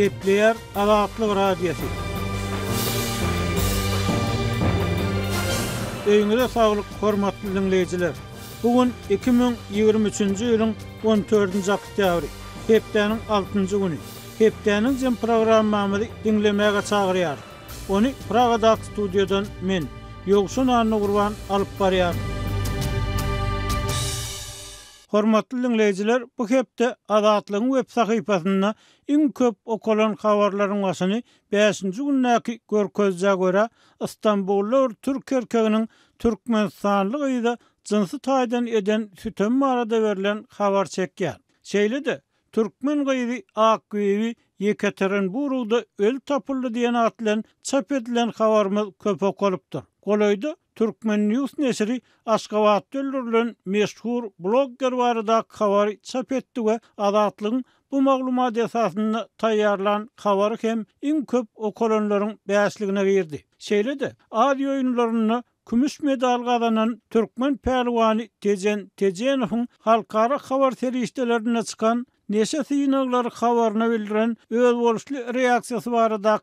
Gepler Azatlı Radyosu. Öňüňizde saglyk, hormatly dinleýijiler. Bugun 2023-nji ýylyň 14-nji oktýabry, hepdeniň 6-njy güni. Hepdeniň jem programmamy dinlemäge çagyrýar. Onu Praga studiýadan men, Ýogsun Anny alyp barýar. Hormatly dinleyijiler, bu hepde Azatlygyň web sahypasyna iň köp okulan habarlaryň başyny 5-nji günnäki görkezje görä Istanbullar türk erkeginiň türkmen sanlyk ýa taýdan eden sütem marada berilen habar çekýär. Şeýlede türkmen gaýdy akwewi Yekaterin buruldy, öl tapırlı diýen atlen çap edilen havarımı köp kolupdur. Koloydu Türkmen News nesiri Asgavat Döllürlün meşhur blogger varı da kavari çap etti ve bu maglumat esasını tayyarlan kavari kem in köp okolonların beyesliğine verdi. Şeyle de adi oyunlarını kümüş medalga adanan Türkmen pehlivani Tecen Tecenuhun halkara Kavar teriştelerine çıkan Neşe sinagları kavarına bildiren öz borçlu reaksiyası var da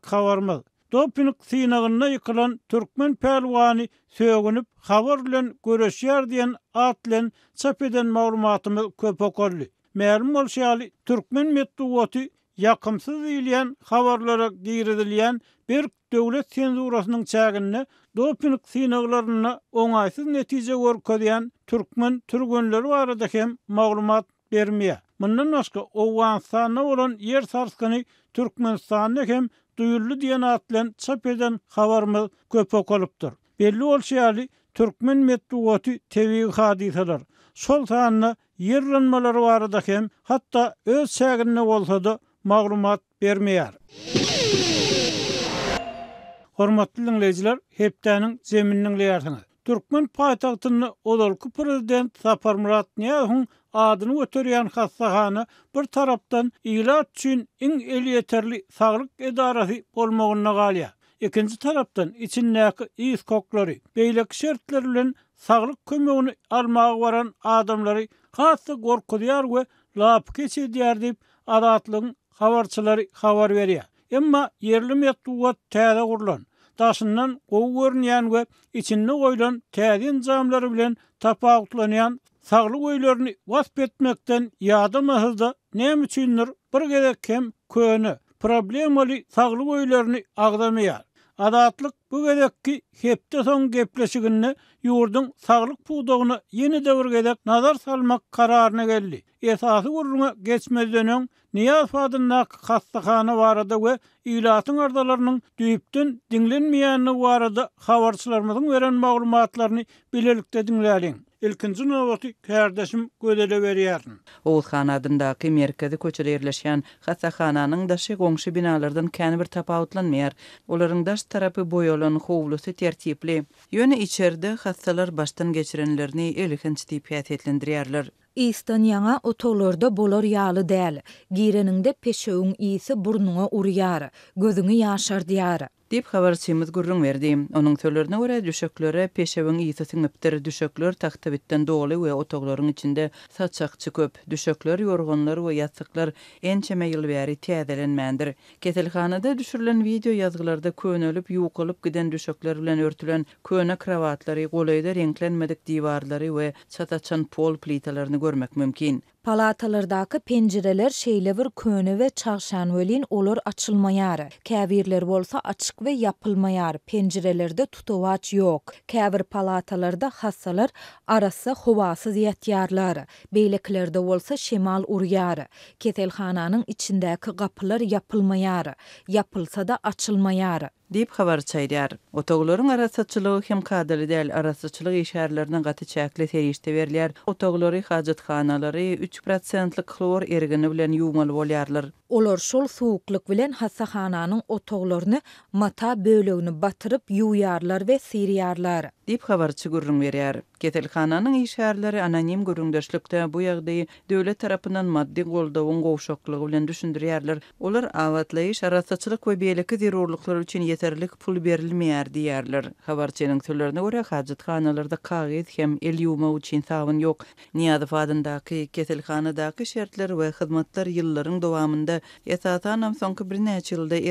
Dopinik sinagynda ýykylan türkmen PELVANI SÖĞÜNÜP habar bilen diýen atlen çap eden maglumatymy köp okaldy. Mälim bolşy türkmen metduwaty ýakymsyz ýylýan habarlara giredilýän bir döwlet senzurasynyň çägini dopinik sinaglaryna onaysız netije görkezýän türkmen türgünleri barada MAĞLUMAT maglumat Mundan başga Owgansana bolan yer sarskyny Türkmenistanda hem duýuldy diýen atlan çap eden habarmy köp okulypdyr. Belli bolsa ýaly Türkmen medeniýeti tebigi hadiseler. Sol taýanyna yerlenmeler barada hem hatda öz sägini bolsa da maglumat bermeýär. Hormatly dinleyijiler, hepdeniň zemininiň leýärsiňiz. Türkmen paýtagtyny Odalky prezident Sapar Murat Niýazyň adyny öterýän hassahany bir tarapdan ýylat üçin iň eli ýeterli saglyk edarasy bolmagyna galýar. Ikinji tarapdan içindäki iýiz koklary, beýlek şertleri bilen saglyk kömegini almak baran adamlary hassa gorkudýar we lap keçedýär diýip adatlygyň habarçylary habar berýär. Emma yerli metuwat täze gurulan taşından qovu görünýän we içinde goýulan täzin zamlary bilen tapawutlanýan saglyk öýlerini wasp etmekden ýady mahyzda näme üçindir bir gezek kem köni problemli saglyk öýlerini agdamyar. Adatlyk Bu gedekki hepte son gepleşi yurdun sağlık puğdoğunu yeni devir gedek nazar salmak kararına geldi. Esası vuruna geçmezdenin niyaz fadınna kastakana varada ve ilatın ardalarının düyüptün dinlenmeyenini varada havarçılarımızın veren mağlumatlarını bilelik dedin ilkinci nöwetli kardeşim gödele berýärin. Owulxan adyndaky merkezi köçede ýerleşýän hassahananyň daşy goňşy binalardan kän bir tapawutlanmaýar. Olaryň daş tarapy boýolan howlusy tertipli. Ýöne içerde hassalar baştan geçirenlerini ilkinç diýip ýetlendirýärler. İstan yana otolorda bolor yağlı del. Girenin de iyisi burnuna uryar. Gözünü yaşar diyar. Dip xavarçimiz gurrun verdi. Onun törlörüne ora düşöklöre peşewin iýisi tingipdir. Düşöklör tahta bitden we otoglaryň içinde saçakçy köp. Düşöklör ýorgunlar we ýatyklar ençeme ýyl bäri täzelenmändir. Ketelhanada düşürilen wideo ýazgylarda köönelip ýuwqulyp giden düşöklär bilen örtülen köne kravatlary, golaýda renklenmedik diwarlary we çataçan pol plitalaryny görmek mümkin. Palatalardaky pencereler şeýle bir köne we çaşan welin olur açylmaýar. Käwirler bolsa açyk we ýapylmaýar. Pencerelerde tutawaç ýok. Käwir palatalarda hassalar arasy howasyz ýatýarlar. Beýleklerde bolsa şemal urýar. Ketelhananyň içindäki gapylar ýapylmaýar. Ýapylsa da açylmaýar. Dip xavar çaydar. Otogoloryň arasyçylygy hem kadrly däl arasyçylyk işgärlerini gaty çäkli täýişde berilýär. Otogolory hajatxanalary 3%-lik klor ergini bilen ýuwmal bolýarlar. Olar şol suwukluk bilen hassahananyň otoglaryny mata bölegini batyryp yuyarlar we siriyarlar. Dip xavar çygurrun berýär. Getelxananın işərləri anonim görüngdəşlükdə bu yaqdayı dövlə tərəpindən maddi qolda on qovşaqlıq ulan Olar avatlayış, arasaçılıq və beləki dirorluqlar üçün yetərlik pul berilməyər diyərlər. Xabarçiyanın törlərini oraya xacit xanalarda qaqid, həm el yuma uçin savun yok. Niyadı fadındakı getelxanadakı şərtlər və xidmatlar yılların doğamında etata anam sonkı bir nəçə ildə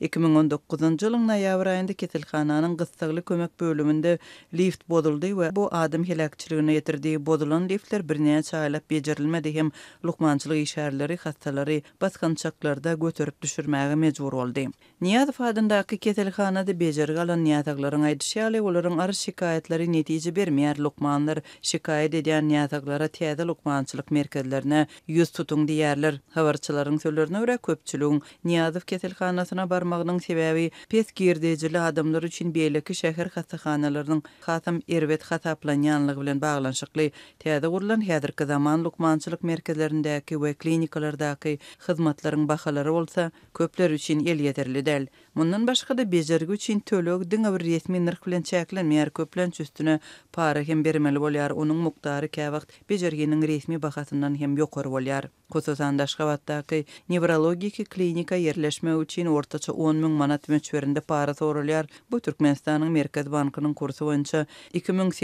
2019-cı ilin nəyavrayında getelxananın qıstaqlı kömək bölümündə lift bodıldı we bu adam helakçiligini getirdi. Bodulan lifler bir neçe aylap bejerilmedi hem luqmançylyk işärleri, hastalary baskançaklarda götürüp düşürmäge mejbur boldy. Niyat fadında kiketelhanada bejergalan niyataglaryň aýdyşyaly olaryň ary şikayetleri netije bermeýär luqmanlar şikayet edýän niyataglara täze luqmançylyk merkezlerine ýüz tutun diýerler. Habarçylaryň söhbetlerine görä köpçülüg niyat kiketelhanasyna barmagynyň sebäbi pes girdejiligi adamlar üçin beýleki şäher hastahanalarynyň hatam erwet hataplanýanlygy bilen baglanşykly täze gurulan häzirki zaman lukmançylyk merkezlerindäki we klinikalardaky hyzmatlaryň bahalary bolsa köpler üçin el ýeterli däl. Mundan başga da bejergi üçin töleg diňe bir resmi nirk bilen çäklenmeýär köplen çüstüne para hem bermeli bolýar, onuň mukdary käwagt bejerginiň resmi bahasyndan hem ýokary bolýar. Kutuzan daşgabatdaki nevrologik klinika yerleşme üçin ortaça 10 000 manat müçverinde para sorulyar. Bu Türkmenistan'ın Merkez Bankı'nın kursu boyunca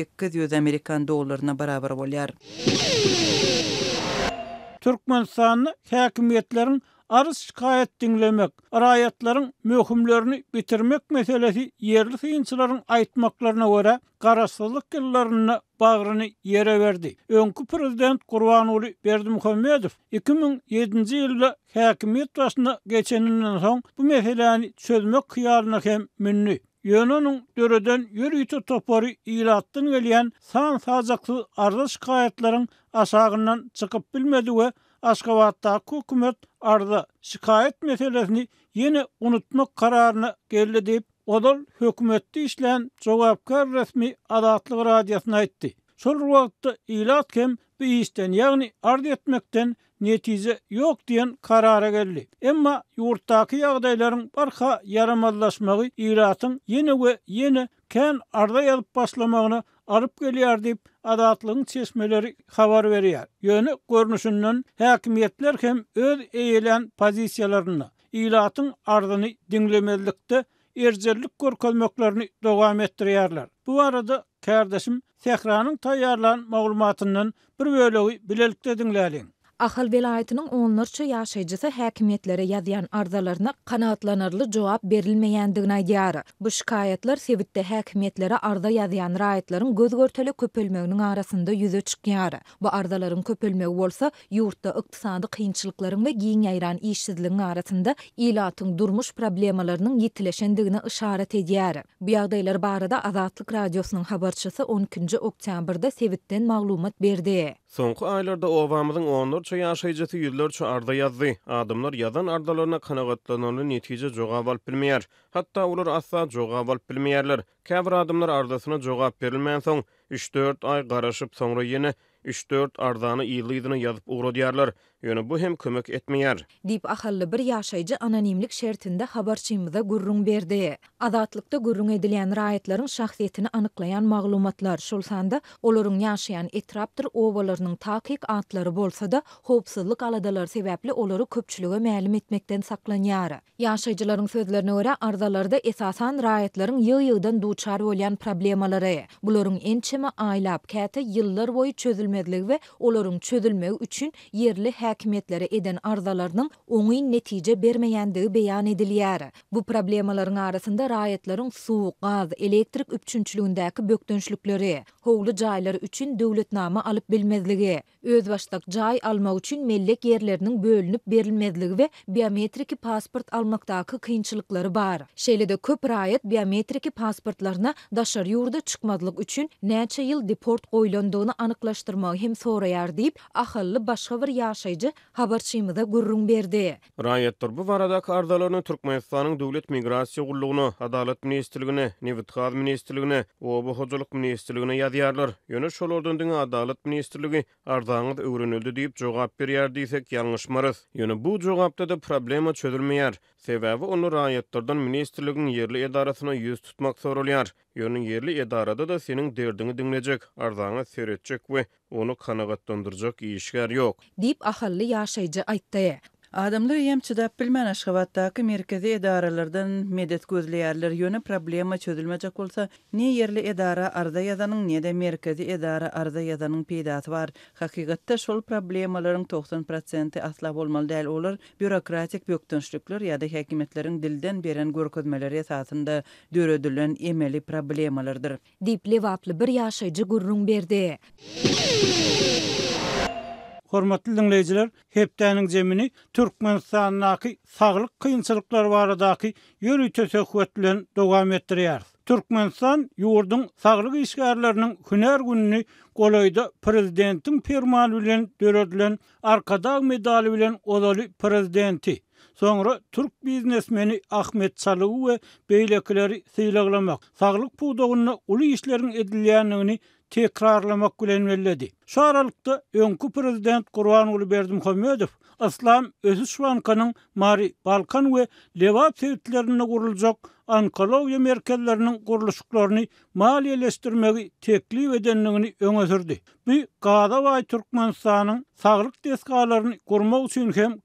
800 Amerikan dollarına barabar bolýar. Türkmenistan häkimetleriň arz şikayet dinlemek, araýatlaryň möhümlerini bitirmek meselesi ýerli sayınçıların aýtmaklaryna görä garaşsyzlyk ýyllaryny bagryny yere verdi. Öňkü prezident Gurbanuly Berdimuhammedow 2007-nji ýylda häkimet geçeninden soň bu meseleni çözmek hyýalyna hem minni. Yönünün dürüdün yürüytü topori ilattın geliyen san sazaklı arda şikayetlerin asağından çıkıp bilmedi ve Askavatta hükümet arda şikayet meselesini yine unutmak kararına geldi deyip odol hükümetti işleyen cevapkar resmi adatlı radyasına etti. Şol wagtda ilat kem bi isten, ýagny ard etmekden netije yok diýen karara geldi. Emma ýurtdaky ýagdaýlaryň barha yaramazlaşmagy ýuratyň ýene we ýene kän arda ýalyp başlamagyny arıp gelýär diýip adatlygyň çeşmeleri habar berýär. Ýöne görnüşünden häkimetler hem öz eýelen pozisiýalaryny ýuratyň ardyny diňlemelikde erjellik gorkulmaklaryny dogam etdirýärler. Bu arada kardeşim Sehra'nın tayyarlan maglumatından bir bölegi bilelikde dinlelin. Ahal velayetinin onlarca yaşayıcısı hakimiyetlere yazyan arzalarına kanaatlanırlı cevap berilmeyendigine diyarı. Bu şikayetler sevitte hakimiyetlere arza yazyan rayetlerin göz görtele köpülmeğinin arasında yüze Bu arzaların köpülmeği olsa yurtta iktisadi kıyınçılıkların ve giyin yayran işsizliğinin arasında ilatın durmuş problemalarının yitileşendigine işaret ediyarı. Bu yağdaylar barada Azatlık Radyosu'nun haberçisi 13. oktyabrda sevitten mağlumat berdi. Son güň aýlarda owamyň onyrça ýaşajyjyty ýyllarça arda ýazdy. Adamlar ýadan ardalaryna kana netice netijede jogap berliýär. Hatta ollar aşak jogap berliýärler. Käbir adamlar ardasyna jogap berilmän bolsa, 3-4 aý garaşyp, sonra ýene 3-4 ardaany ýylydyny ýazyp uğradýarlar. Yönü bu hem kömök etmeýär. Dip ahally bir yaşayıcı anonimlik şertinde habarçymyza gurrun berdi. Adatlykda gurrun edilen raýatlaryň şahsiyetini anyklaýan maglumatlar şol sanda olaryň ýaşaýan etrapdyr owalarynyň taýyk atlary bolsa da, howpsuzlyk aladalar sebäpli oları köpçülige məlim etmekden saklanýar. Ýaşaýjylaryň sözlerine görä, ardalarda esasan raýatlaryň ýyl-ýyldan duýçar olyan problemlere, bularyň en çymy aýlap, käte ýyllar boyu çözülmedligi we olaryň çözülmegi üçin yerli hakimiyetleri eden arzalarının onuyin netice bermeyendiği beyan ediliyar. Bu problemaların arasında rayetların suw, gaz, elektrik üpçünçlüğündeki bökdönçlükleri, hoğlu cayları üçün dövletname alıp Öz özbaşlak cay alma üçün mellek yerlerinin bölünüp berilmezligi ve biometriki pasport almaktaki kıyınçlıkları bar. Şeyle de köp rayet biometriki pasportlarına daşar yurda çıkmadlık üçün näçe yıl deport koyulandığını anıklaştırmağı hem sonra yar deyip, ahallı başkavır yaşay Ýa-da gurrun berdi. Raýat dur bu barada kardalaryny Türkmenistanyň döwlet migrasiýa gullugyny, adalet ministrligine, nebit ministrligine, obu hojulyk ministrligine ýadyarlar. Ýöne şol ordan dünýä adalet ministrligi ardaňy öwrenildi diýip jogap berýär diýsek ýalňyşmaryz. Ýöne bu jogapda da problema çözülmeýär. Sebäbi onu raýatdan ministrligiň ýerli edarasyna ýüz tutmak sorulýar. Ýöne yerli edarada da seniň derdini diňlejek, arzany seretjek we onu kanagatlandyrjak işgär ýok, diýip ahally ýaşaýjy aýtdy. Adamlı yem çıdap bilmen aşqabatdaki merkezi edaralardan medet gözleyerler yönü problema çözülmecek olsa, ne yerli edara arda yazanın ne de merkezi edara arda yazanın peydatı var. Hakikatta şol problemaların 90% asla olmalı dəl olur, bürokratik bökdönçlükler ya da hekimetlerin dilden beren gorkodmeleri esasında dörödülün emeli problemalardır. Dipli vaplı bir yaşaycı gurrun berdi. Hormatly dinleyijiler, hepdäniň jemini Türkmenistanyň saglyk kynçylyklary baradaky ýörüçe söhbet bilen dowam etdirýär. Türkmenistan ýurdunyň saglyk işgärleriniň hünär gününi golaýda prezidentiň permanent bilen döredilen arkada medaly bilen prezidenti, sonra türk biznesmeni Ahmet Çalıw we beýlekleri syýlaglamak, saglyk pudagynyň uly işleriniň edilýänligini tekrarlamak gülen velledi. Şu aralıkta önkü prezident Kurvan Ulu Berdim Homiyodov, Aslam Özüç Mari Balkan ve Levap sevitlerine kurulacak onkologiya merkezlerinin kuruluşuklarını maliyeleştirmeyi teklif edenliğini öne sürdü. Bu, Gada Vay Türkmenistan'ın sağlık deskalarını kurmak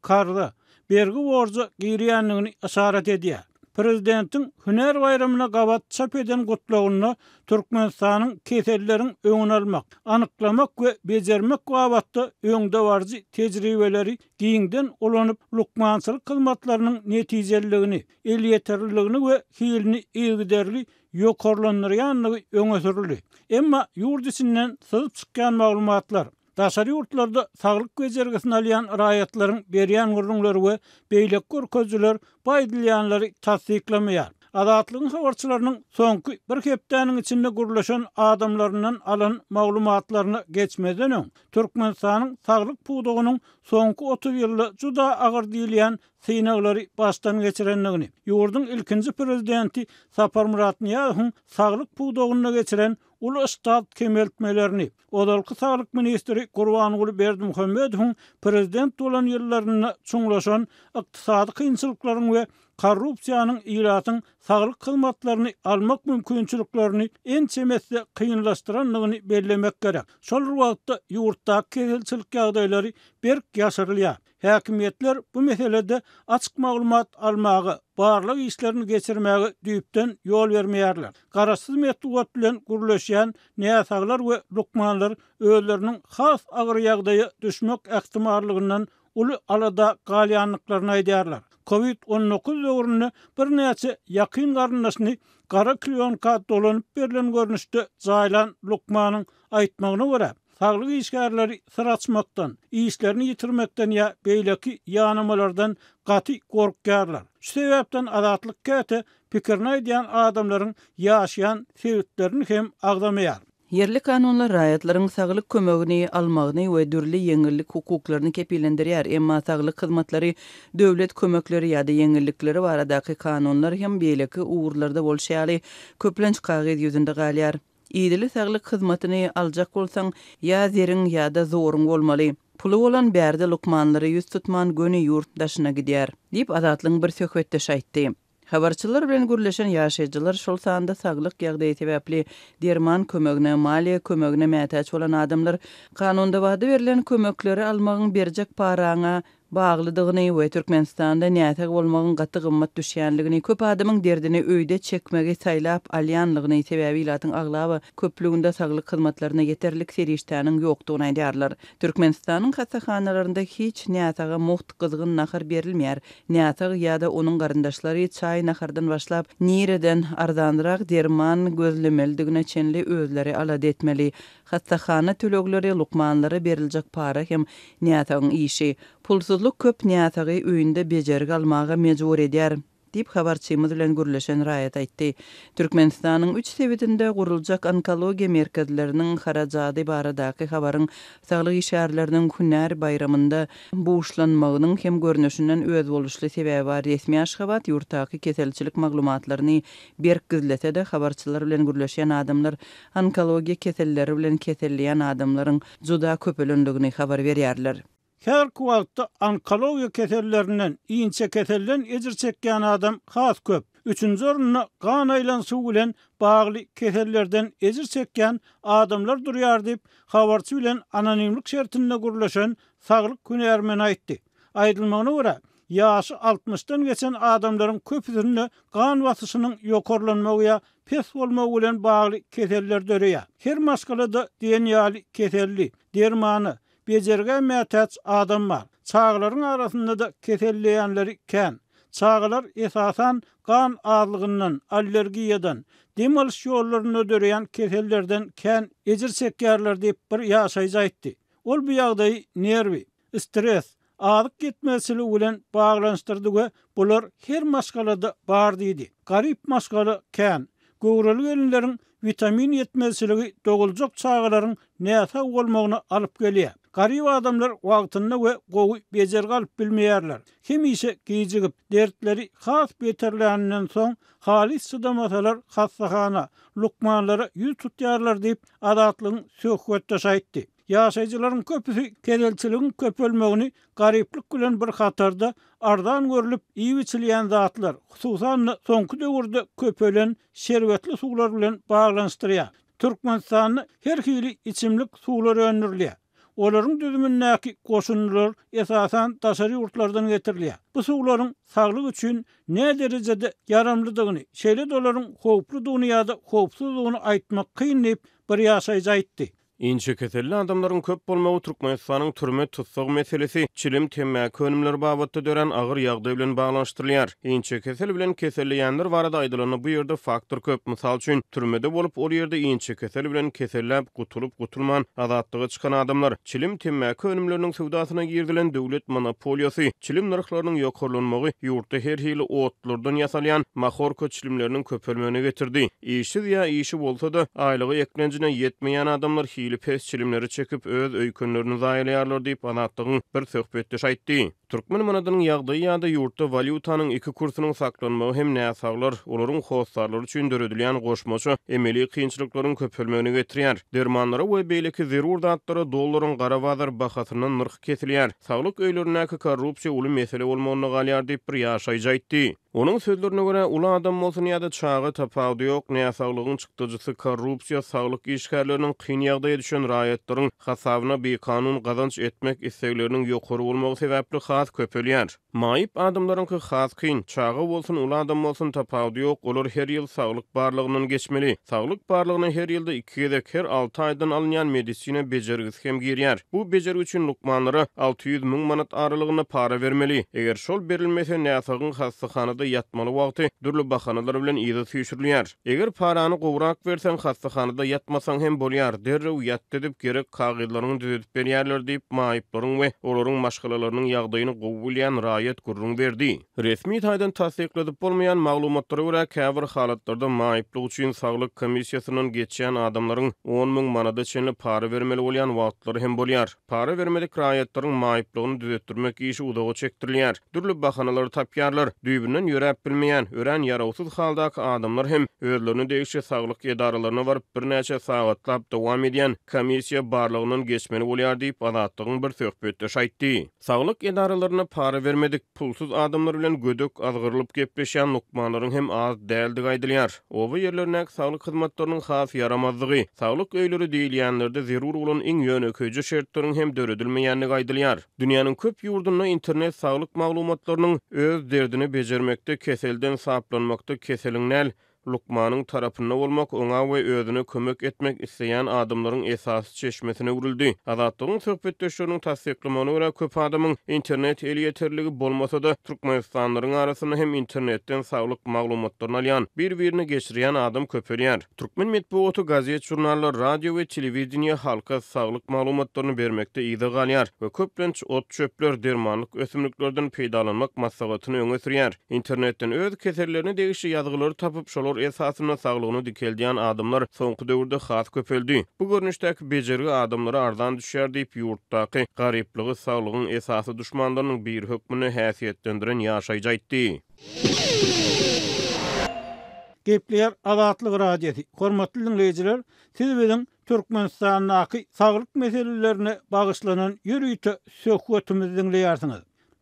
karda, bergi borcu giriyenliğini asaret ediyor. prezidentin hüner bayramına gabat çap eden gutlawyny Türkmenistanyň keserleriň öňüne almak, anyklamak we bejermek gabatda öňde barjy tejribeleri giňden ulanyp lukmansyl kylmatlarynyň netijeliligini, el ýeterliligini we hilini ýygyderli ýokarlanyryanyny öňe sürüldi. Emma ýurdysyndan sızyp çykan maglumatlar Daşary urtlarda sağlyk gözergesini alyan raýatlaryň berýän gurrunlary we beýlek gur gözüler baýdylýanlary tassyklamaýar. Adatlyň habarçylarynyň soňky bir hepdeniň içinde gurulşan adamlaryndan alan maglumatlaryny geçmeden öň Türkmenistanyň taglyk puwdugynyň soňky 30 ýyly juda agyr diýilýän synaglary başdan geçirenligini. Ýurdun ilkinji prezidenti Saparmurat Niyahow saglyk puwdugyny geçiren ulu ustad kemeltmelerini odalqı sağlık ministeri Kurvanoğlu Berdi Muhammedov prezident olan yıllarına çunglaşan iqtisadi qıynçılıqların we korrupsiýanyň ýylatyň saglyk hyzmatlaryny almak mümkinçiliklerini en çemesde kynlaşdyranlygyny bellemek gerek. Şol wagtda ýurtda kehilçilik ýagdaýlary berk ýaşarylýar. Häkimetler bu meselede açık maglumat almağı, barlıq işlerini geçirmeyi düyüpten yol vermeyerler. Karasız metruat bilen kuruluşyan neyataglar ve lukmanlar öğlerinin has ağır yağdayı düşmek ehtimarlıgından ulu alada galyanlıklarına ediyarlar. COVID-19 öwrünü bir näçe ýakyn qara gara kliyonka dolanyp görnüşde Zaylan Lukmanyň aýtmagyna görä Sağlık işgarları sır işlərini iyislerini ya beylaki yanımalardan qati korkgarlar. Şu sebepten adatlık kete pikirine diyen adamların yaşayan hem ağlamayar. Yerli kanunlar rayatların sağlık kömögini almagyny we dürli yeňillik hukuklaryny kepilendirýär, emma sağlık hyzmatlary, döwlet kömekleri ýa-da yeňillikleri baradaky kanunlar hem beýleki uwurlarda bolşaýaly, köplenç kagyz ýüzünde galiyar. Ýedili sağlık hyzmatyny aljak bolsaň, ýa zirin ýa-da zoruň Pulu olan berdi lukmanları yüz tutman gönü yurtdaşına gidiyar, dip adatlı bir sökvette şaytti. Habarçylar bilen gürleşen ýaşajylar şol sanda saglyk ýagdaýy täpli derman kömegine, maliýe kömegine mätäç bolan adamlar kanunda wada berilen kömekleri almagyň berjek paraňa Bağlıdığını ve Türkmenistan'da niyatı olmağın qatı gımmat düşeyenliğini köp adımın derdini öyde çekmegi saylap aliyanlığını sebebi ilatın ağlava köplüğünde sağlık kılmatlarına yeterlik seriştianın yoktu onay diyarlar. Türkmenistan'ın katakhanalarında hiç niyatıga muht kızgın nakar berilmeyar. Niyatı ya da onun karındaşları çay nakardan başlap nireden ardandırak derman gözlemeldi gözlemeldi gözlemeldi gözlemeldi gözlemeldi hastahana tülögleri lukmanlara berilcek para hem niyatagın işi. Pulsuzluk köp niyatagı üyünde becerge almağa mecbur eder. diýip habarçymyz bilen gürleşen raýat aýtdy. Türkmenistanyň 3 sewidinde gurulacak onkologiýa merkezleriniň harajaty baradaky habaryň saglyk işgärleriniň günär bayramynda buşlanmagynyň hem görnüşinden öz boluşly sebäbi bar. Resmi Aşgabat ýurtdaky keselçilik maglumatlaryny berkizlese habarçylar bilen gürleşen adamlar onkologiýa keselleri bilen keselleýän adamlaryň juda köpelendigini habar berýärler. Her kuwatda onkologiya keterlerinden iňçe keserlen ejir adam has köp. Üçüncü zorunna qan aylan su bilen bağlı keserlerden ezir çekken adamlar duruyor deyip havarçı bilen anonimlik şertinde kuruluşan sağlık günü ermene aitti. Ayrılmağına uğra yaşı altmıştan geçen adamların köpüzünü qan vatısının yokorlanmağıya pes olma bilen bağlı keserler duruyor. Her maskalı da diyen dermanı, bezerge mətəç adam var. Çağların arasında da kefelləyənlər ikən. Çağlar esasan qan ağlığının allergiyadan, demal şiollarını döyən kefellərdən kən ecir çəkkərlər deyib bir yaşayca etdi. Ol bu yaqda nervi, stres, ağlıq getməsini ulan bağlanışdırdı və bunlar hər maskalada var idi. Garip maskalı kən Gurul gelinlerin vitamin yetmezliği doğulcuk çağların neyse olmağını alıp geliyor. Garyw adamlar wagtyny we gowy bejer galyp bilmeýärler. Kim ise giýjigip dertleri has beterländen soň halis suda masalar hassahana lukmanlara ýüz tutýarlar diýip adatlyň söhbetde saýtdy. Ýaşajylaryň köpüsi kerelçiligiň köpelmegini garyplyk bilen bir hatarda ardan görülüp iýiçilýän zatlar, hususan soňky döwürde köpelen şerwetli suwlar bilen baglanşdyrýar. Türkmenistan'ın her hili içimlik suları önürlüye. Olaryň düzümündäki goşunlar esasan daşary urtlardan getirilýär. Bu suwlaryň saglyk üçin nä derejede yaramlydygyny, şeýle dolaryň howpludygyny ýa-da howpsuzlygyny aýtmak kynyp bir ýaşaýjakdy. Inçe keselli adamların köp bolmagy Türkmenistanyň türme tutsag meselesi, çilim temma könümler babatda dören agyr ýagdy bilen baglanşdyrylýar. Inçe kesel bilen keselli ýanlar barada aýdylany bu ýerde faktor köp. Mysal üçin, türmede bolup ol ýerde inçe kesel bilen keselläp gutulup gutulman adatlygy çykan adamlar, çilim temma könümlerini sowdasyna girdilen döwlet monopoliýasy, çilim narhlarynyň ýokarlanmagy ýurtda her hili otlardan ýasalýan köç çilimleriniň köpelmegine getirdi. Iýişi ýa iýişi bolsa-da, aýlygy ekmenjine ýetmeýän adamlar hili ýyly pes çilimleri çekip öz öýkünlerini zaýlaýarlar diýip anatdygyň bir söhbetde şaýtdy. Türkmen monadynyň ýagdaýy ýa-da ýurtda walýutanyň iki kursynyň saklanmagy hem näme saglar, olaryň howsdarlary üçin döredilýän goşmaşy emeli kynçylyklaryň köpülmegini getirýär. Dermanlara we beýleki zerur zatlara dollaryň gara wazir bahasynyň nurgy kesilýär. Saglyk öýlerindäki korrupsiýa uly mesele bolmagyny galyar diýip bir ýaşaýjakdy. Onuň sözlerine görä, ula adam bolsun ýa-da çağa tapawdy ýok, näme saglygyň çykdyjysy korrupsiýa saglyk işgärläriniň kyn ýagda düşen raýatlaryň hasabyna bir kanun gazanç etmek isleýleriniň ýokary bolmagy sebäpli hat köpölýär. Maýyp adamlaryň ki hat kyn çağı bolsun, ul adam bolsun tapawdy ýok, olar her ýyl saglyk barlygynyň geçmeli. Saglyk barlygyny her ýylda 2 ýa-da 6 aýdan alýan medisina bejergiz hem girýär. Bu bejer üçin lukmanlary 600 000 manat aralygyny para bermeli. Eger şol berilmese näsagyň hastahanada ýatmaly wagty durly bahanalar bilen ýa-da süýşürilýär. Eger paranı gowrak bersen hastahanada ýatmasaň hem bolýar. Derre ýat edip gerek kagydlaryny düzüp berýärler diýip maýyplaryň we olaryň maşgalalarynyň ýagdaýyny gowulyan raýat gurrun berdi. Resmi taýdan tasdiqlanyp bolmaýan maglumatlara görä käbir halatlarda maýyplyk üçin saglyk komissiýasynyň geçen adamlaryň 10 000 manada çenli para bermeli bolýan wagtlary hem bolýar. Para bermeli raýatlaryň maýyplygyny düzeltdirmek işi uzagy çekdirilýär. Dürli bahanalary tapýarlar, düýbünden ýörep bilmeýän, ören ýarawsyz haldaky adamlar hem özlerini degişe saglyk edaralaryna baryp birnäçe sagatlap dowam edýän komissiýa barlygynyň geçmeni bolýar diýip bir söhbetde şaýtdy. Saglyk edaralary ýanlaryna para bermedik. Pulsuz adamlar bilen gödök azgyrylyp gepleşen lukmanlaryň hem az däldi gaýdylýar. Owa ýerlerine saglyk hyzmatlarynyň has ýaramazlygy, saglyk öýleri diýilýänlerde zerur bolan iň ýönekeji şertleriň hem döredilmeýändigi gaýdylýar. dünyanın köp ýurdunda internet saglyk maglumatlarynyň öz derdini bejermekde keselden saplanmakda keseliňnel Lukmanın tarafında olmak ona ve ödünü kömök etmek isteyen adımların esas çeşmesine vuruldu. Azadlı'nın sohbet döşürünün tasdiklamanı ve köp adımın internet el yeterliği bulmasa da Türkmenistanların arasında hem internetten sağlık mağlumatlarını alayan birbirini geçiriyen adım köpüleyen. Türkmen Metbuotu gazet jurnalı, radyo ve televizyonya halka sağlık mağlumatlarını vermekte iyi de ve köplenç ot çöpler dermanlık ötümlüklerden peydalanmak masalatını öngötürüyen. İnternetten öz keserlerini deyişi yazgıları tapıp şolar Sor esasına sağlığını dikeldiyan adımlar sonku dövrdü xat köpöldü. Bu görünüştək becergi adımları ardan düşer deyip yurttaki qariplığı sağlığın esası düşmanlarının bir hükmünü həsiyyətlendirin yaşayca itdi. Gepliyar adatlıq radiyyəti. Qormatlıqın leycilər, siz bilin Türkmenistan'ın naki sağlık meselelərini bağışlanan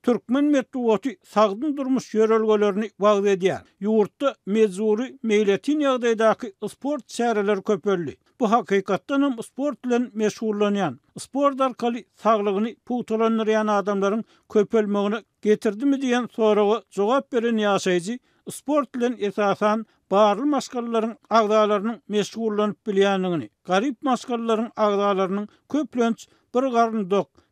Türkmen mertuwaty sagdyn durmuş yörelgelerini wagt edýär. Ýurtda mezuri meýletin ýagdaýdaky sport çäreleri köpeldi. Bu hakykatdan hem sport bilen meşgullanýan, sport arkaly saglygyny adamların adamlaryň köpelmegini getirdimi diýen soragy jogap beren ýaşaýjy, sport bilen esasan barly maşgallaryň agdalaryny meşgullanyp bilýändigini, garip maşgallaryň agdalaryny köplenç bir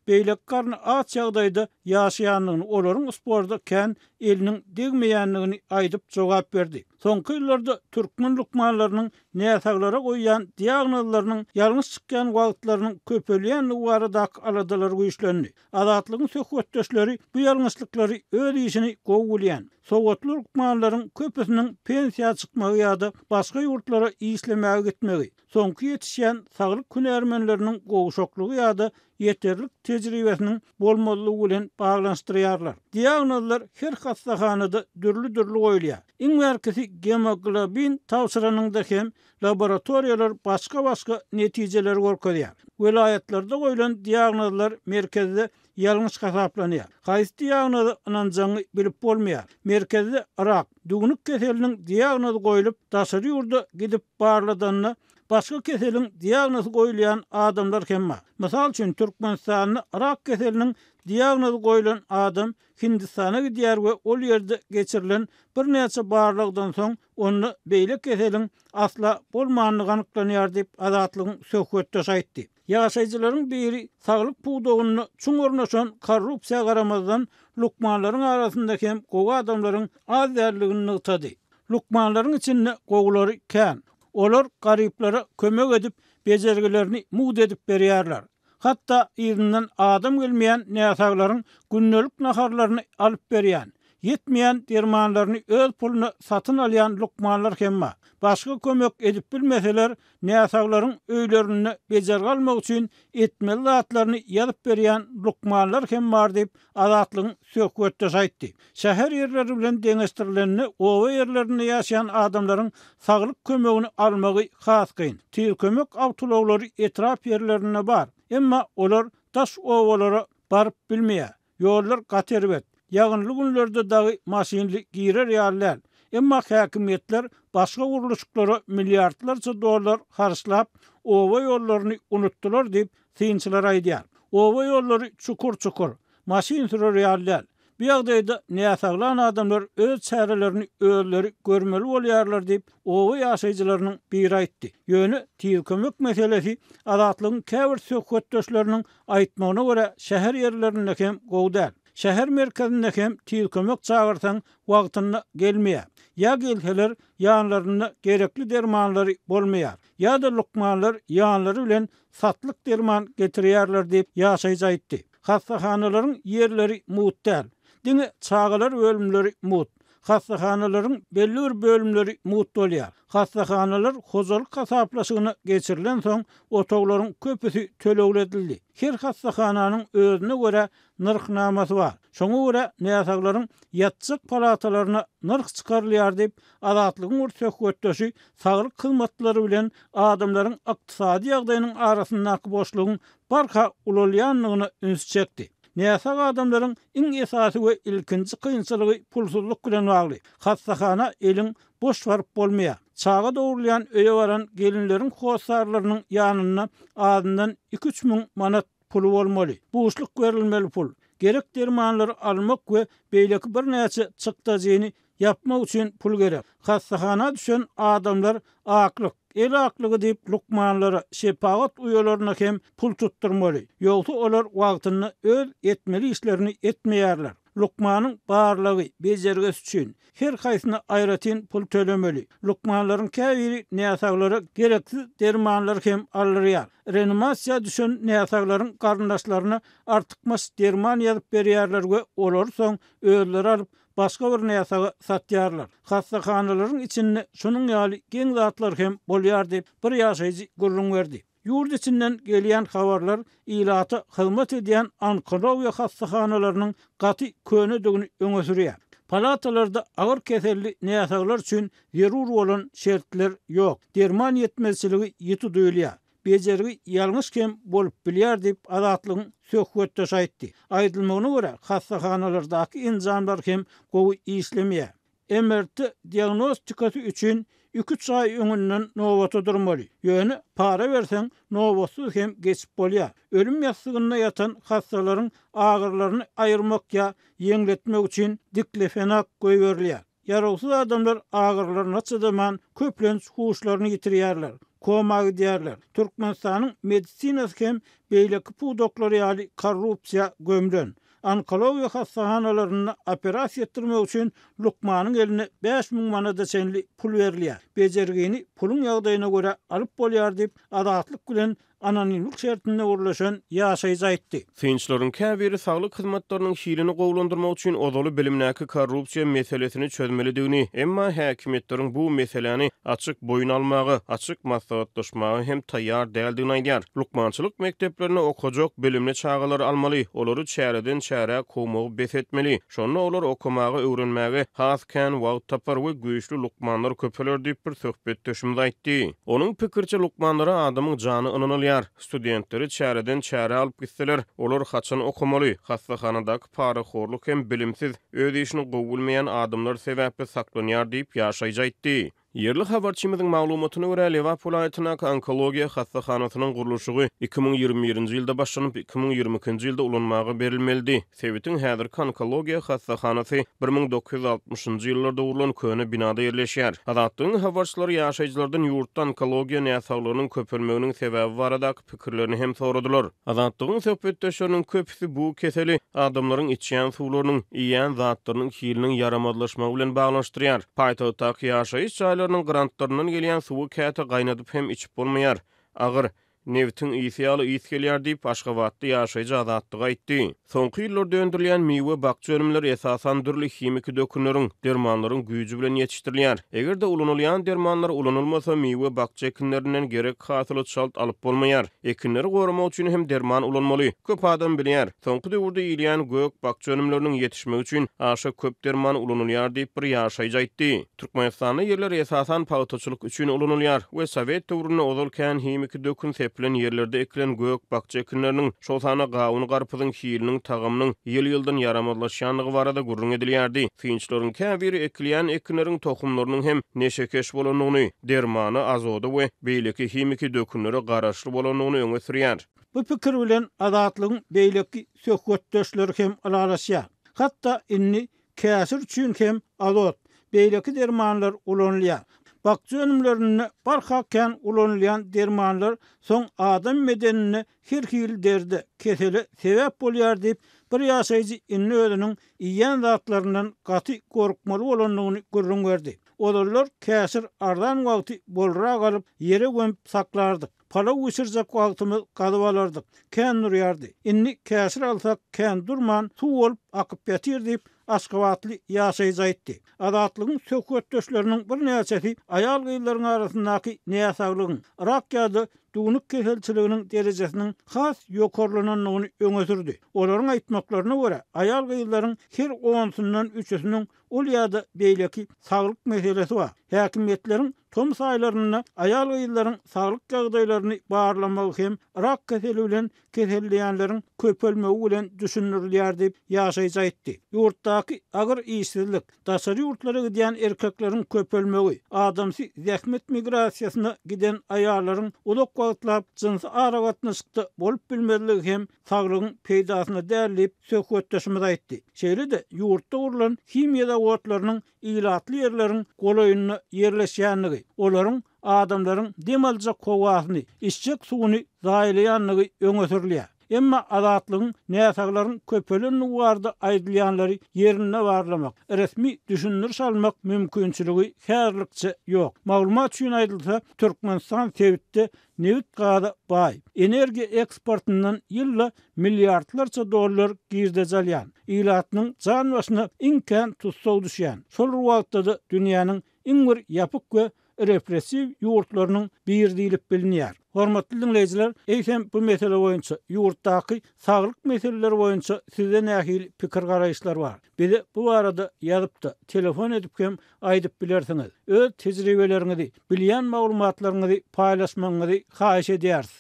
beýlek garny aç ýagdaýda ýaşaýanlygyny olaryň sporda kän elinin degmeyanlığını aydıp cevap verdi. Sonki yıllarda Türkmen lukmanlarının neyataklara koyuyan diagonallarının yalnız çıkayan vaatlarının köpölyen nuvarı dağ aladaları koyuşlendi. Adatlığın sökvetteşleri bu yalnızlıkları öde işini kovulayan. Sovatlı lukmanların köpüsünün pensiya çıkmağı ya da baskı yurtlara iyislemeye gitmeli. Sonki yetişen sağlık kün ermenilerinin kovuşokluğu ya da yeterlik tecrübesinin bolmalı ulen bağlanstırayarlar. Diyanallar herk hastahanada dürlü dürlü oyluya. İng merkezi gemoglobin tavsıranında hem laboratoriyalar başka başka neticeler korkuluya. Velayetlerde oylan diagnozlar merkezde yalnız kasaplanıya. Kayıt diagnozı ananzanı bilip olmaya. Merkezde Araq dugunuk keselinin diagnozı koyulup tasarı yurda gidip bağırladığına Başka keselin diagnozı koyulayan adamlar kemme. Misal için Türkmenistan'ın rak keselinin Diagnoz goýulan adam Hindistana gidýär we ol ýerde geçirilen bir näçe barlygdan soň onu beýlik geleliň asla bolmanyňy anyklanýar diýip adatlygyň söhbetde şaýtdy. Ýaşaýjylaryň biri saglyk puwdogyny çuň korrupsiýa garamazdan lukmanlaryň arasyndaky hem goý adamlaryň az derligini nutady. Lukmanlaryň içinde goýlary kän. Olar garyplara kömek edip bezergilerini mud edip berýärler. hatta izinden adam gelmeyen neyatavların günnölük naharlarını alıp beriyen, yetmeyen dermanlarını öz pulunu satın alayan lukmanlar kemma. Başka kömök edip bilmeseler, neyatavların öylerini becer kalmak için etmeli atlarını yalıp beriyen lukmanlar kemmar deyip azatlığın sökvetli saytti. Şehir yerleri bilen denestirilenini, ova yerlerini yaşayan adamların sağlık kömökünü almağı kaskayın. Til kömök avtuloğları etraf yerlerine bar. emma olar taş ovalara barıp bilmeye. Yollar katerbet. Yağınlı günlerde dağı masinli girer yerler. Emma hakimiyetler başka uruluşlara milyardlarca dolar harslap ova yollarını unuttular deyip sinçilara idiyar. Ova yolları çukur çukur. Masin sürer yerler. Bu ýagdaýda näsaglan adamlar öz çärelerini öwrleri görmeli bolýarlar diýip owy ýaşajylarynyň bir aýtdy. Ýöni tiýe kömek meselesi adatlyň käwir söhbetdeşleriniň aýtmagyna görä şäher ýerlerinde hem gowda. Şäher merkezinde hem tiýe kömek çağırtan wagtyna gelmeýär. Ýa ýanlaryna gerekli dermanlary bolmaýar. Ýa da lukmanlar ýanlary bilen satlyk derman getirýärler diýip ýaşajy aýtdy. Hastahanalaryň yerleri mutdal. Dini çağlar bölümleri mut. Hastahanaların belli bir bölümleri mut dolyar. Hastahanalar huzur kasaplaşığına geçirilen son otogların köpüsü tölüğü edildi. Her hastahananın özünü göre nırh naması var. Sonu göre neyatakların yatsık palatalarına nırh çıkarılıyor deyip adatlıgın ortak götüşü sağlık kılmatları bilen adımların aktisadi yağdayının arasındaki boşluğun parka ulu liyanlığını ünsü çekti. Nesa adamların in esası ve ilkinci kıyınsılığı pulsuzluk gülen vali. Hastakana elin boş varıp bolmaya. Çağa doğrulayan öye varan gelinlerin kosarlarının yanına ağzından 2-3 manat pulu olmalı. Bu uçluk pul. Gerek dermanları almak ve beylek bir neyse çıktı zeyni yapma üçün pul gerek. Hastakana düşen adamlar aklı. el aklygy diýip lukmanlara şepagat uýalaryna kem pul tutdurmaly. Ýolsa olar wagtyny öz etmeli işlerini etmeýärler. Lukmanın barlığı bezergəs üçün her qaysına ayratin pul tölömeli. Lukmanların kəviri niyasaqları gerekli dermanları kem alırıyar. Renumasiya düşün niyasaqların qarındaşlarına artıqmas derman yazıp beriyarlar və olur son alıp başga bir satyarlar, satýarlar. Hassahanalaryň içinde şunun ýaly geň zatlar hem bolýar diýip bir ýaşajy gurrun berdi. Yurt içinden gelýän habarlar ilata hyzmat edýän onkologiýa hassahanalarynyň gaty könüdügini öňe sürýär. Palatalarda ağır keserli neyatalar için yerur olan şertler yok. Derman yetmezçiliği yitu duyuluyor. bezergi yalmış kim bolup bilyar dip adatlyň söhbetde şaýtdy. Aýdylmagyna görä, hassahanalardaky injanlar kim gow işlemeýe. MRT diagnostikasy üçin 2-3 öňünden nowat durmaly. Ýöne para berseň nowatsy hem geçip bolýar. Ölüm ýatsygynda ýatan hassalaryň agyrlaryny aýyrmak ýa ýeňletmek üçin diklefenak goýýarlar. yaralsız adamlar ağırlarına çıdaman köplenç huşlarını yitiriyerler. Koma gidiyerler. Türkmenistan'ın medisinas kem beylaki pudokları yali korrupsiya gömdön. Onkologiya hastahanalarını operasiya ettirme uçun Lukman'ın eline 5 mün mana da senli pul verliya. Becergini pulun yağdayına göre alıp bol yardip adatlık gülen ananın lük şertinde urulaşan yaşayı zaytti. Sinçlerin kəviri sağlık hizmetlerinin hilini qoğlandırma uçun odalı bilimnaki korrupsiya meselesini çözmelidini, emma hakimiyyatların bu meselani açık boyun almağı, açık masavatlaşmağı hem tayyar dəldiğine gər. Lukmançılık mekteplerine okocok bilimli çağalar almalı, oları çəridin çəri kumu besetmeli, şonu olur okumağı öğrenmeli, hazken, vaut tapar ve güyüşlü lukmanlar köpülür deyip bir söhbet düşümdaytti. Onun pikirci lukmanlara ýer. Studentleri çäreden çäre alyp gitdiler. Olar haçan okumaly? Hastahanadaky para horluk hem bilimsiz, öz işini gowulmayan adamlar sebäpli saklanýar diýip ýaşaýjy aýtdy. Yerli xabarçimizin maglumatyna görä Liverpool aýtyna ki, onkologiýa hassahanasynyň gurulşy 2021-nji ýylda başlanyp 2022-nji ýylda ulanmagy berilmeli. Sewitin häzir onkologiýa hassahanasy 1960-njy ýyllarda gurulan köne binada ýerleşýär. Adatdyň habarçylary ýaşajylardan ýurtda onkologiýa näsaglaryny köpürmäginiň sebäbi barada pikirlerini hem soradylar. Adatdyň söhbetdeşleriniň köpüsi bu keseli adamlaryň içýän suwlarynyň, iýen zatlarynyň kiýilini yaramadlaşmagy bilen baglanyşdyrýar. Paýtagtaky ýaşaýyş ýaýlarynyň grantlarynyň gelýän suwu käte gaýnadyp hem içip bolmaýar. Agyr Newton ýetiýäli ýit diýip başga wagtda ýaşaýja adatdyga aýtdy. Soňky ýyllarda döndürilýän miwe bagça örümleri esasan dürli himiki dökünürin, dermanlaryň güýji bilen ýetişdirilýär. Egerde ulanylýan dermanlar ulanylmasa miwe bagça ekinlerinden gerek hatly çalt alyp bolmaýar. Ekinleri gorumak üçin hem derman ulanmaly. Köp adam bilýär. Soňky döwürde ýylýan gök bagça örümleriniň ýetişmegi üçin aşa köp derman ulanylýar diýip bir ýaşaýja aýtdy. Türkmenistanyň ýerleri esasan pawtoçuluk üçin ulanylýar we Sowet döwrüne ozulkan himiki dökün bilen yerlerde eklen gök bakça kinlerinin şosana gaun garpyzyn hiilinin tagamynyn yıl yıldan varada barada gurrun edilýärdi. Fiinçlorun käbir eklen ekinlerin tohumlarynyň hem neşekeş bolanyny, dermany azody we beýleki himiki dökünleri garaşly bolanyny öňe sürýär. Bu pikir bilen adatlygyň beýleki söhbetdeşler hem alaşýar. Hatta inni käsir üçin hem alat dermanlar ulanlyar. bakçı önümlerini barxakken ulanlayan dermanlar son adım medenini hirkiyil derdi keteli sevap bolyar deyip bir yasayici inni ödünün iyan dağıtlarından qatı qorukmalı olanlığını görrün verdi. Odurlar kəsir ardan vaqti bolra qalib yeri qalib saklardik. Pala uýşyrjak wagtymy galawalardyk. Kän nur ýardy. Indi käsir alsak kän durman suw bolup akyp ýatyr diýip aşgawatly ýaşaýyz aýtdy. Adatlygyň söhbetdeşleriniň bir näçesi aýal gyýlaryň arasyndaky näsaýlygyň rakýady Dunuk kehelçiliginin derecesinin khas yokorlunan nogun öngözürdü. Oların aitmaklarına vore, ayal gayyillerin her oansundan üçüsünün ulyada beyleki sağlık meselesi var. häkimetleriň tom saýlaryny, aýal gyýlaryň saglyk gaýdalaryny barlamak hem rak keseli bilen kehelleýänleriň köpelmegi bilen düşünilýär diýip ýaşaýja etdi. Ýurtdaky agyr işsizlik, daşary ýurtlara gidýän erkekleriň köpelmegi, adamsy zähmet migrasiýasyna giden aýallaryň ulak wagtlap jyns aragatna bolup bilmezligi hem saglygyň peýdasyny derlip söhbetdeşimiz aýtdy. Şeýle-de ýurtda urulan himiýada wagtlarynyň ýylatly ýerleriň golaýyny yerleşýänligi, olaryň adamlaryň demaljak kowasyny, işçik suwuny zaýlaýanlygy öňe Emma azatlygyň näsaglaryň köpelin nuwarda aýdylýanlary ýerine barlamak, resmi düşündür salmak mümkinçiligi härlikçe ýok. Maglumat üçin aýdylsa, Türkmenistan sewitde Newt gada bay. Energi eksportundan ýylla milliardlarça dollar girdejalýan. Ýylatnyň janwasyna inkan tutsaw düşýän. Şol wagtda dünýäniň ingir yapık ve represiv yurtlarının bir dilip biliniyar. Hormatly dinleýijiler, eýsem bu mesele boýunça ýurtdaky saglyk meseleleri boýunça size nähil pikir garaýyşlar bar. Bizi bu arada ýazypdy, telefon edip hem aýdyp bilersiňiz. Öz tejribeleriňizi, bilýän maglumatlaryňyzy paýlaşmagyňyzy haýyş edýärs.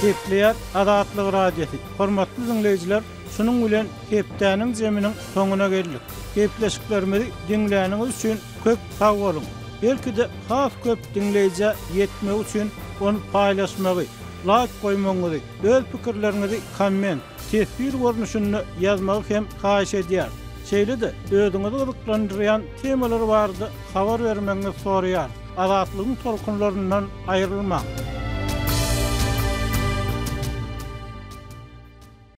Tepliýär Adatly radiýeti. Hormatly dinleyijiler, Şunun bilen gepdäniň jeminiň soňuna geldik. Gepleşiklerimizi dinleýäniňiz üçin köp sag bolun. Belki de has köp dinleýije ýetmek üçin onu paýlaşmagy, laik goýmagy, öz pikirleriňizi komment, tesbir görnüşünü ýazmagy hem haýş edýär. Şeýle de özüňizi gyzyklandyrýan temalar bardy, habar bermegi soraýar. Azatlygyň tolkunlarından ayrylmaň.